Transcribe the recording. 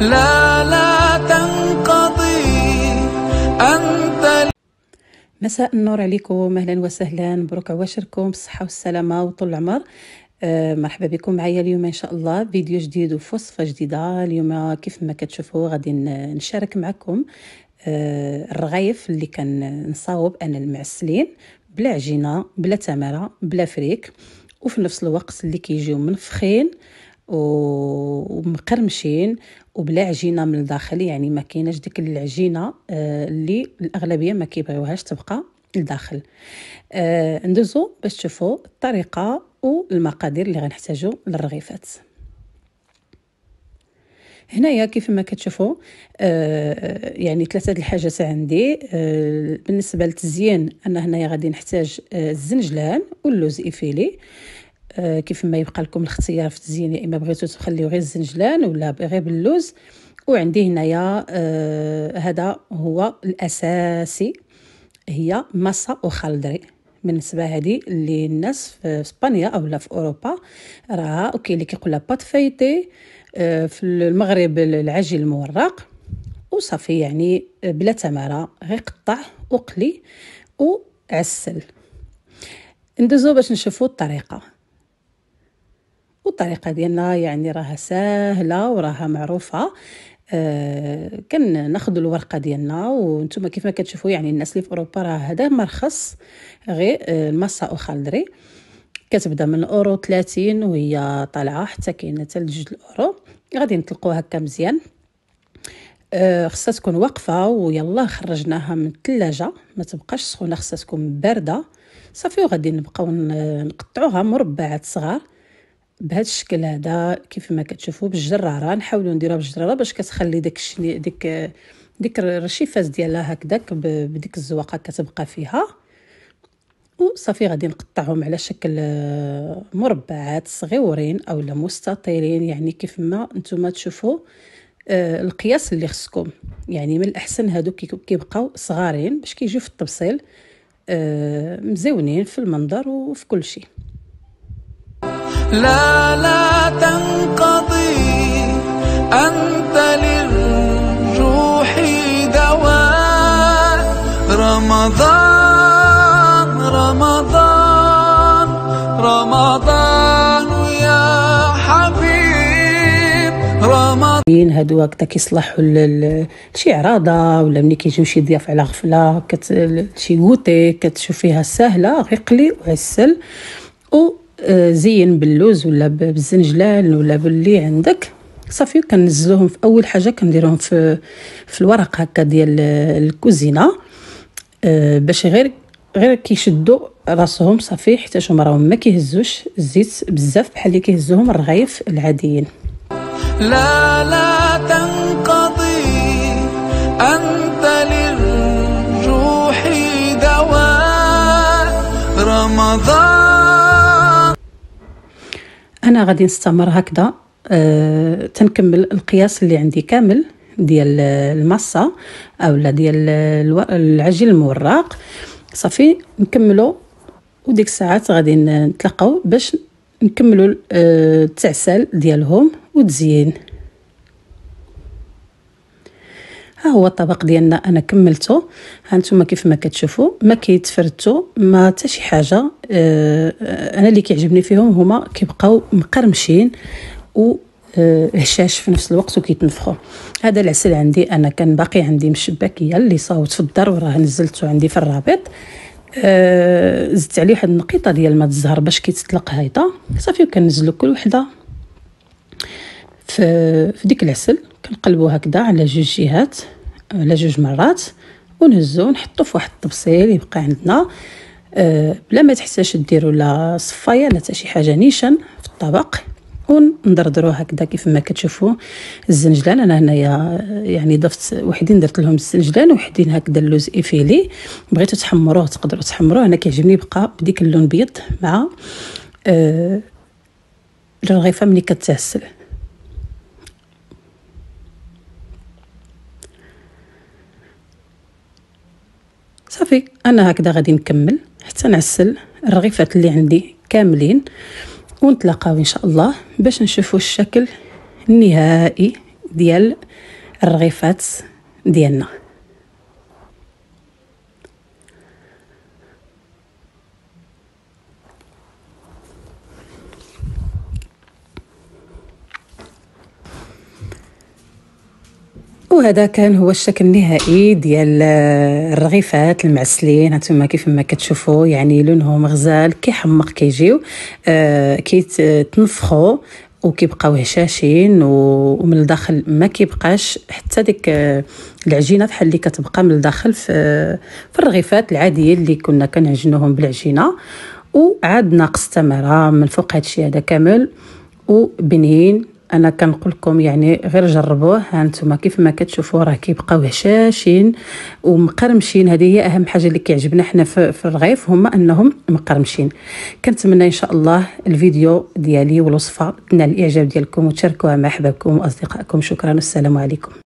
لا لا تنقضي أنت مساء النور عليكم أهلا وسهلا مبروك عواشركم بالصحة والسلامة وطول العمر أه مرحبا بكم معايا اليوم ان شاء الله فيديو جديد وفي جديده اليوم كيف ما كتشوفوا غادي نشارك معكم أه الرغايف اللي كنصاوب انا المعسلين بلا عجينه بلا تمره بلا فريك وفي نفس الوقت اللي كيجيو منفخين ومقرمشين وبلا عجينه من الداخل يعني ما كايناش ديك العجينه آه، اللي الاغلبيه ما كيبغيوهاش تبقى لداخل آه ندوزو باش تشوفوا الطريقه والمقادير اللي غنحتاجو للرغيفات هنايا كيف ما كتشوفوا آه يعني ثلاثه الحاجات عندي آه بالنسبه للتزيين انا هنايا غادي نحتاج آه، الزنجلان واللوز ايفيلي آه آه، كيف ما يبقى لكم الاختيار في التزيين يا اما بغيتو تخليو غير الزنجلان ولا غير باللوز وعندي هنايا آه، هذا هو الاساسي هي ماسا وخلدري بالنسبه هذه اللي الناس في اسبانيا اولا في اوروبا راها اوكي اللي كيقول لها بات فايتي آه، في المغرب العجل المورق وصافي يعني بلا تماره غير قطع وقلي وعسل ندوزو باش نشوفو الطريقه والطريقه ديالنا يعني راها ساهله وراها معروفه آه ناخذ الورقه ديالنا وانتم كيف ما كتشوفوا يعني الناس اللي في اوروبا راه هذا مرخص غير آه، او وخلدري كتبدا من اورو 30 وهي طالعه حتى كاينه حتى لجوج الاورو غادي نطلقوها هكا مزيان آه خصها تكون واقفه ويلا خرجناها من الثلاجه ما تبقاش سخونه خصها تكون بارده صافي وغادي نبقاو نقطعوها مربعات صغار بهذا الشكل هذا كيف ما كتشوفوا بالجراره نحاولوا نديروها بالجراره باش كتخلي داك الشني ديك ديك الرشيفات ديالها هكذاك بديك الزواقه كتبقى فيها وصافي غادي نقطعهم على شكل آه، مربعات صغيورين اولا مستطيلين يعني كيف ما نتوما تشوفوا آه، القياس اللي خصكم يعني من الاحسن هادوك كيبقاو صغارين باش كيجيو في التبصيل آه، مزيونين في المنظر وفي كل شيء لا لا تنقضي أنت للروح دواء رمضان رمضان رمضان يا حبيب رمضان هادو هكذا كيصلحوا لشي عراضه ولا ملي كيجيو شي ضياف على غفله كت شي غوتي كتشوف فيها ساهله غير قلي وعسل و آه، زين باللوز ولا بالزنجلان ولا باللي عندك صافي كنزلوهم في اول حاجه كنديرهم في في الورق هكا ديال الكوزينه آه، باش غير غير كيشدوا راسهم صافي حتى هما راهم ما كيهزوش الزيت بزاف بحال اللي كيهزوهم الرغيف العاديين لا لا انا غادي نستمر هكذا أه تنكمل القياس اللي عندي كامل ديال الماسه اولا ديال العجين الموراق صافي نكملو وديك الساعات غادي نتلاقاو باش نكملو آه، التعسال ديالهم وتزيين ها هو الطبق ديالنا انا كملته ها نتوما كيف ما كتشوفوا ما كيتفردتو ما حتى شي حاجه آه،, اه انا اللي كيعجبني فيهم هما كيبقاو مقرمشين و آه، هشاش في نفس الوقت وكيتنفخوا هذا العسل عندي انا كان باقي عندي من الشباكيه اللي صاوبت في الدار وراه نزلته عندي في الرابط آه زدت عليه واحد النقيطه ديال ماء الزهر باش كيتطلق هايطه صافي وكنزلو كل وحده في ديك العسل كنقلبو هكذا على جوج جهات على جوج مرات ونهزو نحطو في واحد الطبسيل يبقى عندنا آه، بلا ما تحتاجش ديروا لا صفايه لا حتى شي حاجه نيشان في الطبق وندردرو هكذا كيف ما كتشوفوا الزنجلان انا هنايا يعني ضفت وحدين درت لهم الزنجلان وحدين هكذا اللوز ايفيلي بغيتو تحمروه تقدروا تحمروه انا كيعجبني يبقى بديك اللون بيض مع آه، الرغيفه ملي كتعسل صافي انا هكذا غادي نكمل حتى نعسل الرغيفات اللي عندي كاملين ونتلاقاو ان شاء الله باش نشوفوا الشكل النهائي ديال الرغيفات ديالنا وهذا كان هو الشكل النهائي ديال آه، الرغيفات المعسلين هانتوما كيف ما كتشوفوا يعني لونهم غزال كيحمق كيجيو آه كيتنفخوا وكيبقاو هشاشين ومن الداخل ما كيبقاش حتى ديك آه، العجينه بحال اللي كتبقى من الداخل في, آه، في الرغيفات العاديه اللي كنا كنعجنوهم بالعجينه وعاد ناقص تمره من فوق هادشي هذا كامل وبنين انا كنقول لكم يعني غير جربوه هانتوما كيف ما كتشوفوا راه كيبقاو هشاشين ومقرمشين هذه هي اهم حاجه اللي كيعجبنا حنا في الرغيف هما انهم مقرمشين كنتمنى ان شاء الله الفيديو ديالي والوصفه تنال الاعجاب ديالكم وتشاركوها مع احبابكم واصدقائكم شكرا والسلام عليكم